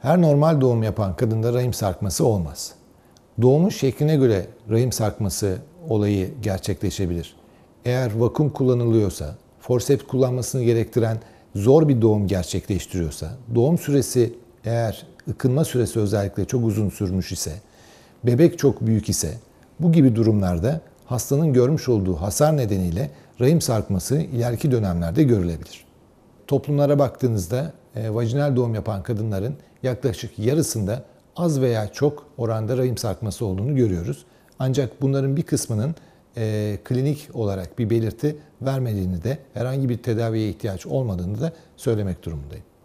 Her normal doğum yapan kadında rahim sarkması olmaz. Doğumun şekline göre rahim sarkması olayı gerçekleşebilir. Eğer vakum kullanılıyorsa, forceps kullanmasını gerektiren zor bir doğum gerçekleştiriyorsa, doğum süresi eğer ıkınma süresi özellikle çok uzun sürmüş ise, bebek çok büyük ise bu gibi durumlarda hastanın görmüş olduğu hasar nedeniyle rahim sarkması ileriki dönemlerde görülebilir. Toplumlara baktığınızda e, vajinal doğum yapan kadınların yaklaşık yarısında az veya çok oranda rahim sarkması olduğunu görüyoruz. Ancak bunların bir kısmının e, klinik olarak bir belirti vermediğini de herhangi bir tedaviye ihtiyaç olmadığını da söylemek durumundayım.